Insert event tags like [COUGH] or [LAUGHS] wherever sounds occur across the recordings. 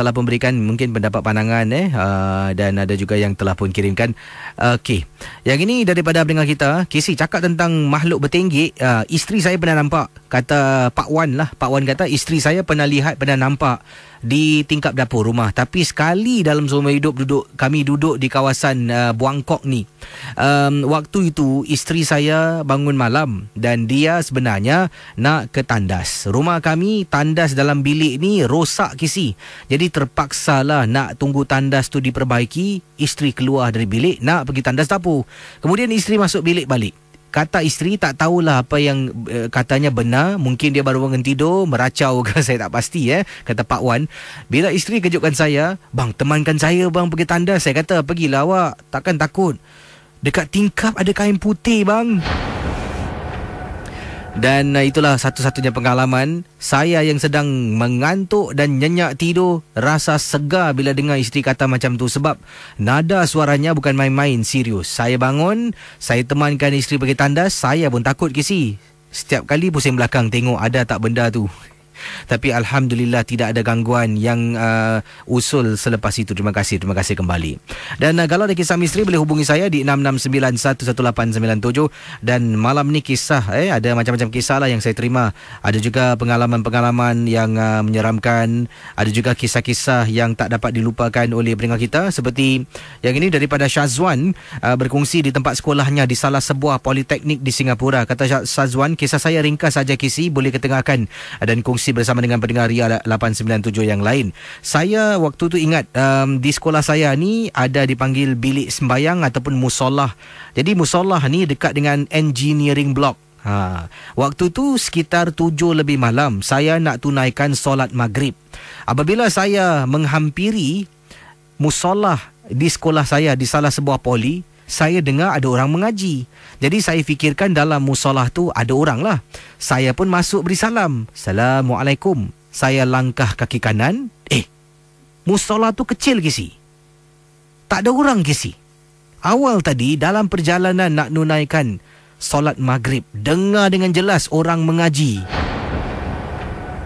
telah memberikan mungkin pendapat pandangan eh uh, dan ada juga yang telah pun kirimkan okey uh, yang ini daripada pendengar kita KC cakap tentang makhluk bertinggi uh, isteri saya pernah nampak kata Pak Wan lah Pak Wan kata isteri saya pernah lihat pernah nampak di tingkap dapur rumah tapi sekali dalam seumur hidup duduk kami duduk di kawasan uh, Buangkok ni um, waktu itu isteri saya bangun malam dan dia sebenarnya nak ke tandas. Rumah kami tandas dalam bilik ni rosak kisi. Jadi terpaksalah nak tunggu tandas tu diperbaiki. Isteri keluar dari bilik nak pergi tandas tapu. Kemudian isteri masuk bilik balik. Kata isteri tak tahulah apa yang uh, katanya benar. Mungkin dia baru bangun tidur, meracau ke [LAUGHS] saya tak pasti. Eh? Kata Pak Wan. Bila isteri kejutkan saya, bang temankan saya bang pergi tandas. Saya kata pergilah awak, takkan takut. Dekat tingkap ada kain putih bang dan uh, itulah satu-satunya pengalaman saya yang sedang mengantuk dan nyenyak tidur rasa segar bila dengar isteri kata macam tu sebab nada suaranya bukan main-main serius. Saya bangun, saya temankan isteri pergi tandas, saya pun takut kisi. Setiap kali pusing belakang tengok ada tak benda tu. Tapi Alhamdulillah tidak ada gangguan yang uh, usul selepas itu. Terima kasih. Terima kasih kembali. Dan uh, kalau ada kisah misteri boleh hubungi saya di 669 Dan malam ni kisah. Eh, ada macam-macam kisah lah yang saya terima. Ada juga pengalaman-pengalaman yang uh, menyeramkan. Ada juga kisah-kisah yang tak dapat dilupakan oleh peringkat kita. Seperti yang ini daripada Syazwan uh, berkongsi di tempat sekolahnya di salah sebuah politeknik di Singapura. Kata Syazwan, kisah saya ringkas saja kisi boleh ketengahkan dan kongsi masih bersama dengan pendengar Ria 897 yang lain. Saya waktu tu ingat um, di sekolah saya ni ada dipanggil bilik sembayang ataupun musolah. Jadi musolah ni dekat dengan engineering block. Ha. Waktu tu sekitar tujuh lebih malam saya nak tunaikan solat maghrib. Apabila saya menghampiri musolah di sekolah saya di salah sebuah poli saya dengar ada orang mengaji. Jadi saya fikirkan dalam musalah tu ada orang lah. Saya pun masuk beri salam. Assalamualaikum. Saya langkah kaki kanan. Eh, musalah tu kecil ke si? Tak ada orang ke si? Awal tadi dalam perjalanan nak nunaikan solat maghrib, dengar dengan jelas orang mengaji.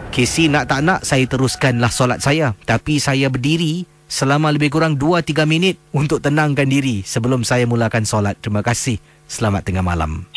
Kesi nak tak nak saya teruskanlah solat saya tapi saya berdiri selama lebih kurang 2-3 minit untuk tenangkan diri sebelum saya mulakan solat. Terima kasih. Selamat tengah malam.